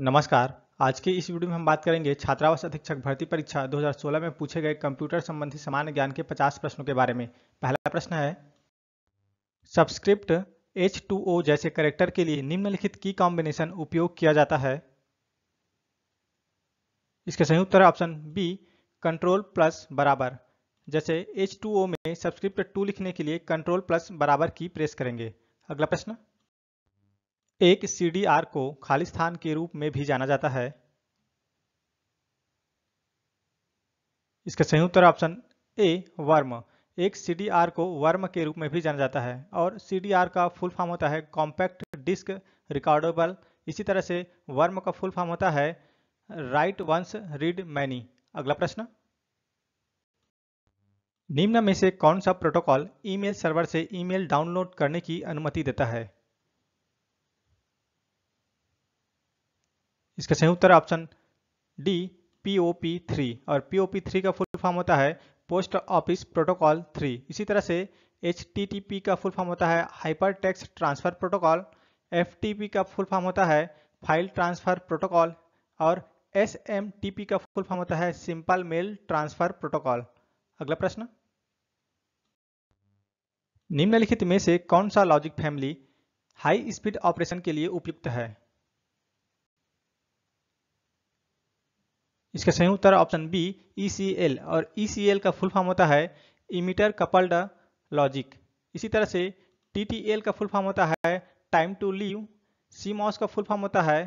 नमस्कार आज के इस वीडियो में हम बात करेंगे छात्रावास अधीक्षक भर्ती परीक्षा 2016 में पूछे गए कंप्यूटर संबंधी सामान्य ज्ञान के 50 प्रश्नों के बारे में पहला प्रश्न है सब्सक्रिप्ट H2O जैसे करेक्टर के लिए निम्नलिखित की कॉम्बिनेशन उपयोग किया जाता है इसके सही उत्तर ऑप्शन बी कंट्रोल प्लस बराबर जैसे ओ में सब्सक्रिप्ट टू लिखने के लिए कंट्रोल प्लस बराबर की प्रेस करेंगे अगला प्रश्न एक सीडीआर को स्थान के रूप में भी जाना जाता है इसका सही उत्तर ऑप्शन ए वर्म एक सीडीआर को वर्म के रूप में भी जाना जाता है और सीडीआर का फुल फॉर्म होता है कॉम्पैक्ट डिस्क रिकॉर्डेबल इसी तरह से वर्म का फुल फॉर्म होता है राइट वंस रीड मैनी अगला प्रश्न निम्न में से कौन सा प्रोटोकॉल ईमेल सर्वर से ईमेल डाउनलोड करने की अनुमति देता है इसका सही उत्तर option D P O P three और पी ओ पी थ्री का फुल फॉर्म होता है पोस्ट ऑफिस प्रोटोकॉल थ्री इसी तरह से एच टी टी पी का फुल फॉर्म होता है hyper text transfer protocol F T P का फुल फॉर्म होता है फाइल ट्रांसफर प्रोटोकॉल और एस एम टी पी का फुल फॉर्म होता है सिंपल मेल ट्रांसफर प्रोटोकॉल अगला प्रश्न निम्नलिखित में से कौन सा logic family high speed operation के लिए उपयुक्त है इसका सही उत्तर ऑप्शन बी ई e और ई e का फुल फॉर्म होता है इमीटर कपल्ड लॉजिक इसी तरह से टी का फुल फॉर्म होता है टाइम टू लीव सी का फुल फॉर्म होता है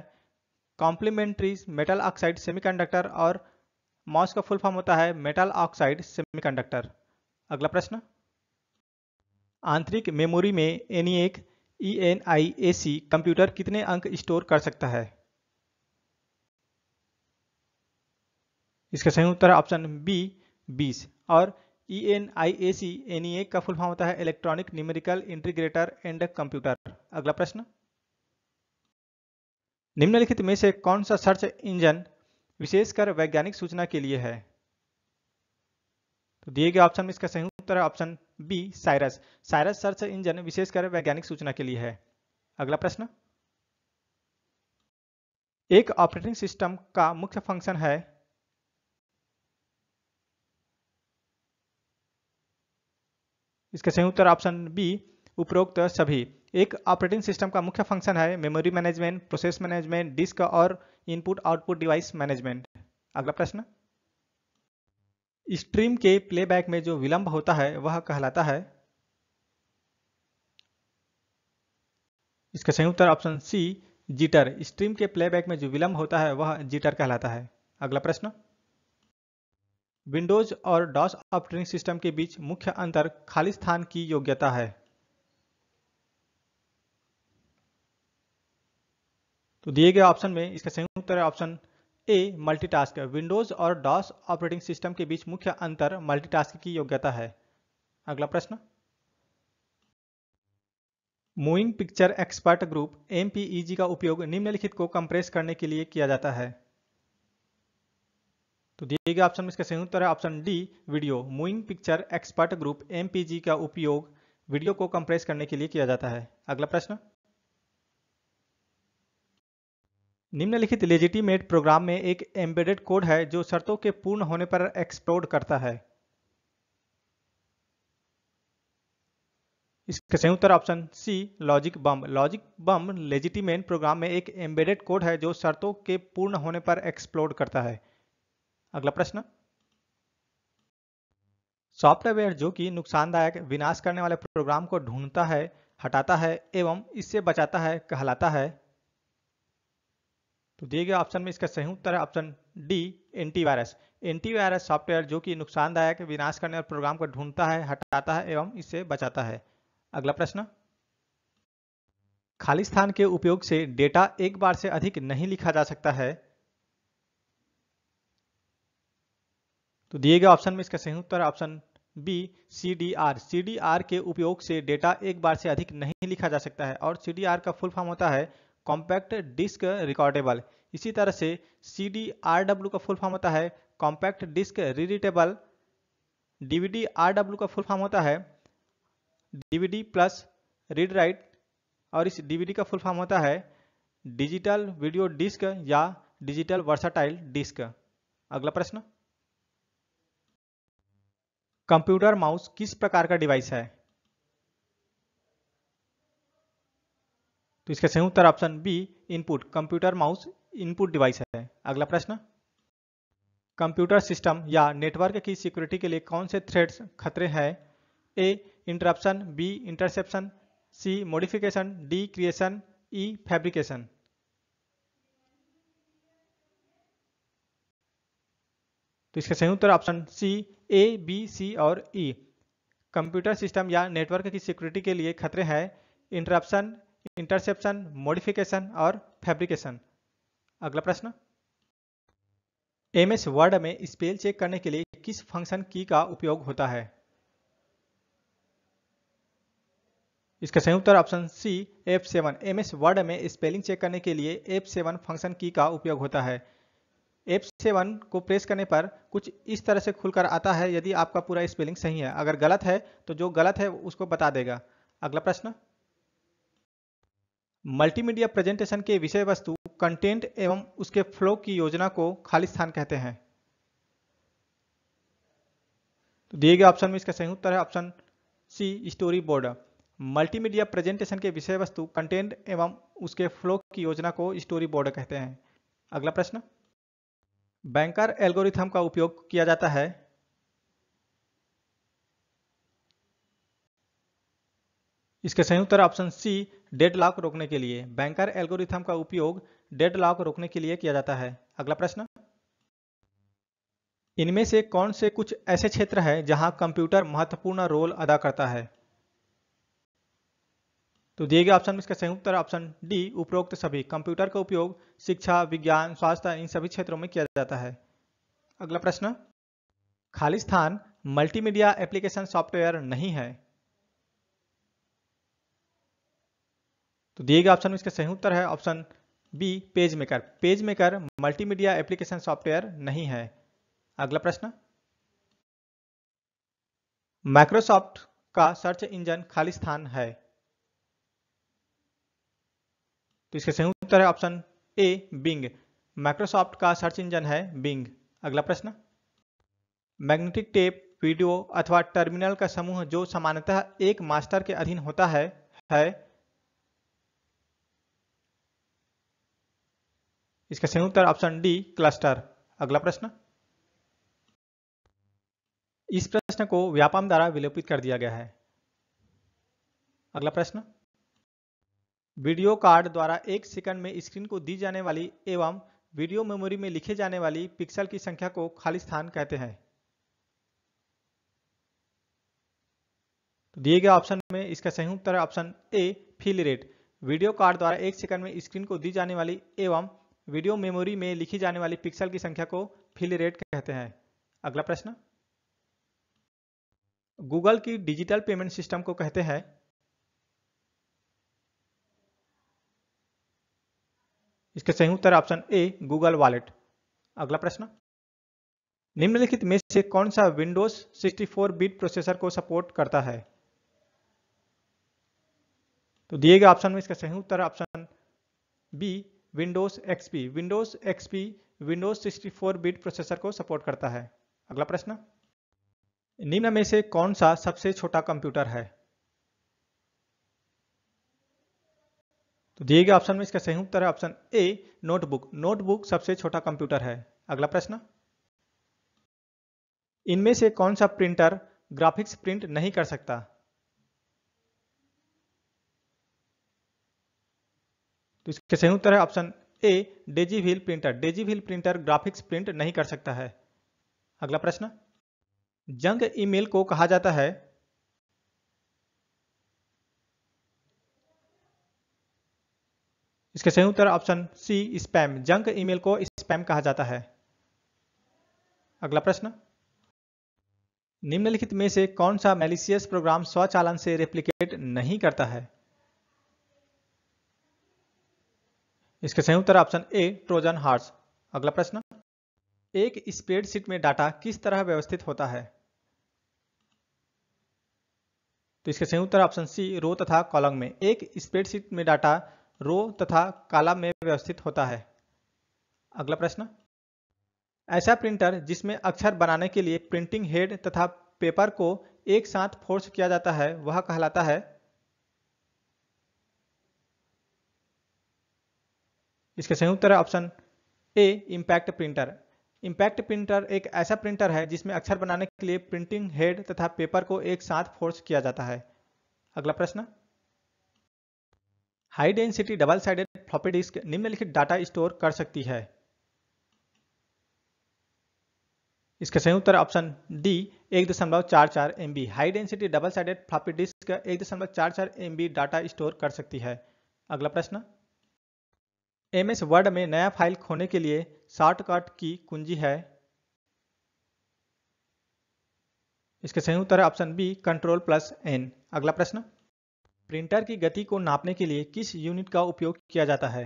कॉम्प्लीमेंट्री मेटल ऑक्साइड सेमीकंडक्टर और मॉस का फुल फॉर्म होता है मेटल ऑक्साइड सेमीकंडक्टर अगला प्रश्न आंतरिक मेमोरी में एनी e एक ई कंप्यूटर कितने अंक स्टोर कर सकता है इसका सही उत्तर है ऑप्शन बी बीस और ई एन आई ए सी एन ई ए का फुल फॉर्म होता है electronic numerical integrator and computer अगला प्रश्न निम्नलिखित में से कौन सा सर्च इंजन विशेषकर वैज्ञानिक सूचना के लिए है तो दिए गए ऑप्शन में इसका सही उत्तर है option B Scirus Scirus search engine विशेषकर वैज्ञानिक सूचना के लिए है अगला प्रश्न एक ऑपरेटिंग सिस्टम का मुख्य फंक्शन है इसका सही उत्तर ऑप्शन बी उपरोक्त सभी एक ऑपरेटिंग सिस्टम का मुख्य फंक्शन है memory management process management disk और इनपुट आउटपुट डिवाइस मैनेजमेंट अगला प्रश्न स्ट्रीम के प्लेबैक में जो विलंब होता है वह कहलाता है इसका सही उत्तर ऑप्शन सी जीटर स्ट्रीम के प्लेबैक में जो विलंब होता है वह जीटर कहलाता है अगला प्रश्न विंडोज और डॉस ऑपरेटिंग सिस्टम के बीच मुख्य अंतर खाली स्थान की योग्यता है तो दिए गए ऑप्शन में इसका संयुक्त उत्तर है ऑप्शन ए मल्टीटास्क विंडोज और डॉस ऑपरेटिंग सिस्टम के बीच मुख्य अंतर मल्टीटास्क की योग्यता है अगला प्रश्न moving picture expert group M का उपयोग निम्नलिखित को कंप्रेस करने के लिए किया जाता है तो दिए गए ऑप्शन में इसका उत्तर है option D video moving picture expert group M का उपयोग वीडियो को कंप्रेस करने के लिए किया जाता है अगला प्रश्न निम्नलिखित लेजिटिमेट प्रोग्राम में एक एम्बेडेड कोड है जो शर्तों के पूर्ण होने पर एक्सप्लोड करता है इसका सही उत्तर option C logic bomb logic bomb legitimate program में एक एम्बेडेड कोड है जो शर्तों के पूर्ण होने पर एक्सप्लोड करता है अगला प्रश्न सॉफ्टवेयर जो कि नुकसानदायक विनाश करने वाले प्रोग्राम को ढूंढता है हटाता है एवं इससे बचाता है कहलाता है तो दिए गए ऑप्शन में इसका सही उत्तर है option D antivirus antivirus software जो कि नुकसानदायक विनाश करने वाले प्रोग्राम को ढूंढता है हटाता है एवं इससे बचाता है अगला प्रश्न खालिस्तान के उपयोग से डेटा एक बार से अधिक नहीं लिखा जा सकता है तो दिए गए ऑप्शन में इसका सही उत्तर option B C D R C D R के उपयोग से डेटा एक बार से अधिक नहीं लिखा जा सकता है और सी डी आर का फुल फॉर्म होता है कॉम्पैक्ट डिस्क रिकॉर्डेबल इसी तरह से सी डी आर डब्ल्यू का फुल फॉर्म होता है compact disc rewritable DVD R W का फुल फॉर्म होता है डीवीडी प्लस रीड राइट और इस डीवीडी का फुल फॉर्म होता है डिजिटल वीडियो डिस्क या डिजिटल वर्साटाइल डिस्क अगला प्रश्न कंप्यूटर माउस किस प्रकार का डिवाइस है तो इसका सही उत्तर option B input computer mouse input device है अगला प्रश्न कंप्यूटर सिस्टम या नेटवर्क की सिक्योरिटी के लिए कौन से थ्रेड्स खतरे हैं A interruption B interception C modification D creation E fabrication तो इसका संयुक्त option C A B C और ई e. कंप्यूटर सिस्टम या नेटवर्क की सिक्योरिटी के लिए खतरे हैं इंटरप्शन इंटरसेप्शन मॉडिफिकेशन और फैब्रिकेशन अगला प्रश्न एम एस वर्ड में स्पेल चेक करने के लिए किस फंक्शन की का उपयोग होता है इसका संयुक्त option C F seven M S word में स्पेलिंग चेक करने के लिए एफ सेवन फंक्शन की का उपयोग होता है एफ सेवन को प्रेस करने पर कुछ इस तरह से खुलकर आता है यदि आपका पूरा स्पेलिंग सही है अगर गलत है तो जो गलत है उसको बता देगा अगला प्रश्न मल्टीमीडिया प्रेजेंटेशन के विषय वस्तु कंटेंट एवं उसके फ्लो की योजना को खाली स्थान कहते हैं तो दिए गए ऑप्शन में इसका सही उत्तर है option C storyboard multimedia presentation के विषय वस्तु कंटेंट एवं उसके फ्लो की योजना को स्टोरी बोर्ड कहते हैं अगला प्रश्न बैंकर एल्गोरिथम का उपयोग किया जाता है इसके संयुक्त ऑप्शन सी डेड लॉक रोकने के लिए बैंकर एल्गोरिथम का उपयोग डेड लॉक रोकने के लिए किया जाता है अगला प्रश्न इनमें से कौन से कुछ ऐसे क्षेत्र हैं जहां कंप्यूटर महत्वपूर्ण रोल अदा करता है तो दिए गए ऑप्शन में इसका सही उत्तर ऑप्शन डी उपरोक्त सभी कंप्यूटर का उपयोग शिक्षा विज्ञान स्वास्थ्य इन सभी क्षेत्रों में किया जाता है अगला प्रश्न खालिस्तान मल्टीमीडिया एप्लीकेशन सॉफ्टवेयर नहीं है तो दिए गए ऑप्शन में इसका सही उत्तर है option B PageMaker PageMaker multimedia application software नहीं है अगला प्रश्न माइक्रोसॉफ्ट का सर्च इंजन खालिस्तान है तो इसका सही उत्तर है ऑप्शन ए बिंग माइक्रोसॉफ्ट का सर्च इंजन है बिंग अगला प्रश्न मैग्नेटिक टेप वीडियो अथवा टर्मिनल का समूह जो सामान्यतः एक मास्टर के अधीन होता है है इसका सही उत्तर ऑप्शन डी क्लस्टर अगला प्रश्न इस प्रश्न को व्यापम द्वारा विलोपित कर दिया गया है अगला प्रश्न वीडियो कार्ड द्वारा एक सेकंड में स्क्रीन को दी जाने वाली एवं वीडियो मेमोरी में लिखे जाने वाली पिक्सल की संख्या को खाली स्थान कहते हैं तो दिए गए ऑप्शन में इसका सही उत्तर है option A fill rate video card द्वारा एक सेकंड में स्क्रीन को दी जाने वाली एवं वीडियो मेमोरी में लिखी जाने वाली पिक्सल की संख्या को फिल रेट कहते हैं अगला प्रश्न गूगल की डिजिटल पेमेंट सिस्टम को कहते हैं इसके सही उत्तर ऑप्शन ए गूगल वॉलेट अगला प्रश्न निम्नलिखित में से कौन सा विंडोज 64 बिट प्रोसेसर को सपोर्ट करता है तो दिए गए ऑप्शन में इसका सही उत्तर option B Windows XP Windows XP Windows 64 bit processor को सपोर्ट करता है अगला प्रश्न निम्न में से कौन सा सबसे छोटा कंप्यूटर है तो दिए गए ऑप्शन में इसका सही उत्तर है ऑप्शन ए नोटबुक नोटबुक सबसे छोटा कंप्यूटर है अगला प्रश्न इनमें से कौन सा प्रिंटर ग्राफिक्स प्रिंट नहीं कर सकता तो इसका सही उत्तर है option A daisywheel printer daisywheel printer graphics print नहीं कर सकता है अगला प्रश्न जंग ईमेल को कहा जाता है इसका सही उत्तर option C spam junk email को स्पैम कहा जाता है अगला प्रश्न निम्नलिखित में से कौन सा मेलिशियस प्रोग्राम स्वचालन से रेप्लिकेट नहीं करता है इसका सही उत्तर ऑप्शन ए ट्रोजन हार्स अगला प्रश्न एक स्प्रेडशीट में डाटा किस तरह व्यवस्थित होता है तो इसका सही उत्तर ऑप्शन सी रो तथा कॉलम में एक स्प्रेडशीट में डाटा रो तथा कालम में व्यवस्थित होता है अगला प्रश्न ऐसा प्रिंटर जिसमें अक्षर बनाने के लिए प्रिंटिंग हेड तथा पेपर को एक साथ फोर्स किया जाता है वह कहलाता है इसके संयुक्त है option A impact printer impact printer एक ऐसा प्रिंटर है जिसमें अक्षर बनाने के लिए प्रिंटिंग हेड तथा पेपर को एक साथ फोर्स किया जाता है अगला प्रश्न high density double sided floppy disk निम्नलिखित डाटा स्टोर कर सकती है इसका सही उत्तर ऑप्शन डी एक दशमलव चार चार M B high density double sided floppy disk एक दशमलव चार चार एम बी डाटा स्टोर कर सकती है अगला प्रश्न एम एस वर्ड में नया फाइल खोने के लिए शॉर्टकट की कुंजी है इसका सही उत्तर है option B control plus N अगला प्रश्न प्रिंटर की गति को नापने के लिए किस यूनिट का उपयोग किया जाता है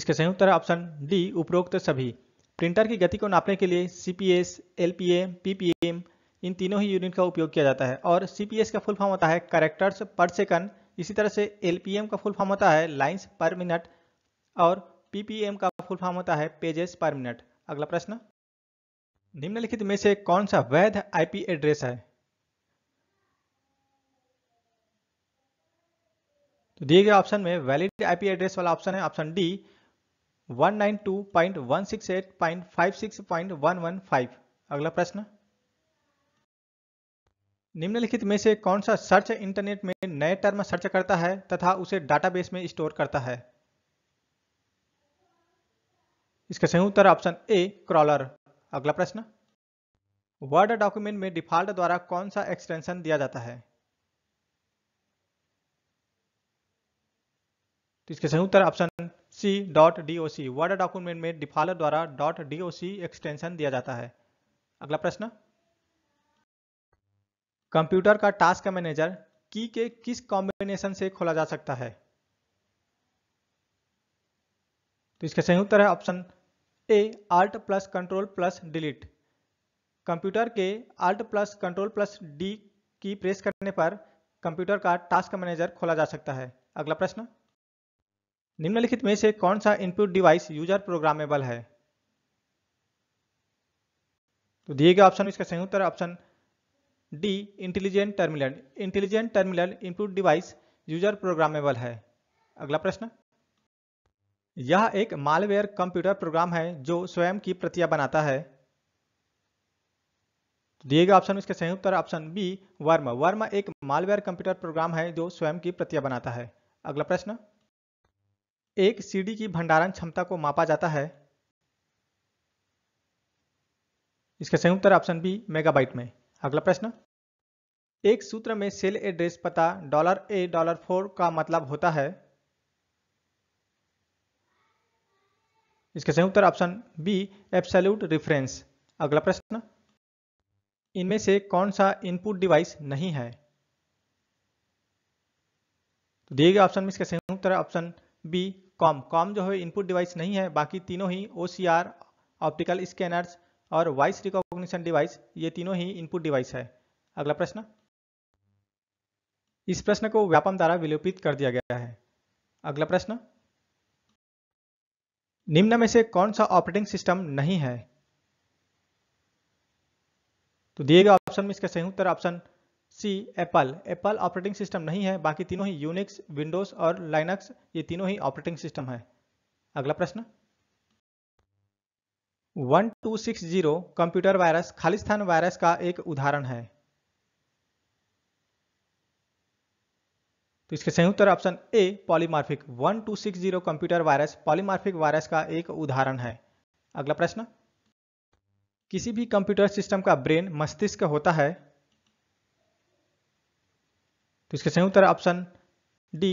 इसका सही उत्तर ऑप्शन डी उपरोक्त सभी प्रिंटर की गति को नापने के लिए CPS LPM PPM L P इन तीनों ही यूनिट का उपयोग किया जाता है और सीपीएस का फुल फॉर्म होता है करेक्टर्स पर सेकंड इसी तरह से एल का फुल फॉर्म होता है लाइन्स पर मिनट और पीपीएम का फुल फॉर्म होता है पेजेस पर मिनट अगला प्रश्न निम्नलिखित में से कौन सा वैध आईपी एड्रेस है तो दिए गए ऑप्शन में वैलिड आईपी एड्रेस वाला ऑप्शन है ऑप्शन डी 192.168.56.115 अगला प्रश्न निम्नलिखित में से कौन सा सर्च इंटरनेट में नए टर्म सर्च करता है तथा उसे डाटाबेस में स्टोर करता है इसका सही उत्तर ऑप्शन ए क्रॉलर अगला प्रश्न वर्ड डॉक्यूमेंट में डिफॉल्ट द्वारा कौन सा एक्सटेंशन दिया जाता है तो इसके सही उत्तर option C dot D word document में डिफॉल्ट द्वारा डॉट डी एक्सटेंशन दिया जाता है अगला प्रश्न कंप्यूटर का टास्क मैनेजर की के किस कॉम्बिनेशन से खोला जा सकता है तो इसका सही उत्तर है option A alt plus control plus delete computer के alt plus control plus D की प्रेस करने पर कंप्यूटर का टास्क मैनेजर खोला जा सकता है अगला प्रश्न निम्नलिखित में से कौन सा इनपुट डिवाइस यूजर प्रोग्रामेबल है तो दिए गए ऑप्शन इसका सही उत्तर option D intelligent terminal intelligent terminal input device user programmable है अगला प्रश्न यह एक मालवेयर कंप्यूटर प्रोग्राम है जो स्वयं की प्रतियां बनाता है दिए गए ऑप्शन इसके सही उत्तर ऑप्शन बी वर्म वर्म एक मालवेयर कंप्यूटर प्रोग्राम है जो स्वयं की प्रतियां बनाता है अगला प्रश्न एक सीडी की भंडारण क्षमता को मापा जाता है इसका सही उत्तर ऑप्शन बी मेगाबाइट में अगला प्रश्न एक सूत्र में सेल एड्रेस पता डॉलर ए डॉलर फोर का मतलब होता है इसके संयुक्त ऑप्शन बी एप्सल्यूट रिफरेंस अगला प्रश्न इनमें से कौन सा इनपुट डिवाइस नहीं है तो दिए गए ऑप्शन में इसका उत्तर ऑप्शन बी कॉम कॉम जो है इनपुट डिवाइस नहीं है बाकी तीनों ही ओ ऑप्टिकल स्कैनर्स और वॉइस रिकॉग्निशन डिवाइस ये तीनों ही इनपुट डिवाइस है अगला प्रश्न इस प्रश्न को व्यापम द्वारा विलोपित कर दिया गया है अगला प्रश्न निम्न में से कौन सा ऑपरेटिंग सिस्टम नहीं है तो दिए गए ऑप्शन में इसका सही उत्तर option C Apple Apple operating system नहीं है बाकी तीनों ही यूनिक्स विंडोज और लाइनक्स ये तीनों ही ऑपरेटिंग सिस्टम है अगला प्रश्न 1260 कंप्यूटर वायरस खालिस्तान वायरस का एक उदाहरण है इसके संयुक्त उत्तर option A polymorphic 1260 computer virus polymorphic virus का एक उदाहरण है अगला प्रश्न किसी भी कंप्यूटर सिस्टम का ब्रेन मस्तिष्क होता है तो इसके उत्तर option D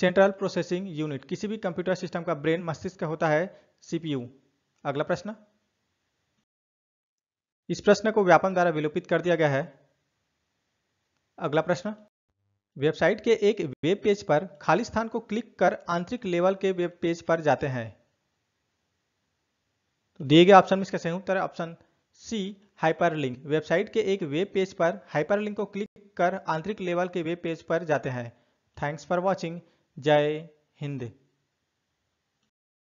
central processing unit किसी भी कंप्यूटर सिस्टम का ब्रेन मस्तिष्क होता है सीपीयू अगला प्रश्न इस प्रश्न को व्यापन द्वारा विलोपित कर दिया गया है अगला प्रश्न वेबसाइट के एक वेब पेज पर खाली स्थान को क्लिक कर आंतरिक लेवल के वेब पेज पर जाते हैं तो दिए गए ऑप्शन में इसका सही उत्तर है ऑप्शन सी हाइपरलिंक वेबसाइट के एक वेब पेज पर हाइपरलिंक को क्लिक कर आंतरिक लेवल के वेब पेज पर जाते हैं थैंक्स फॉर वॉचिंग जय हिंद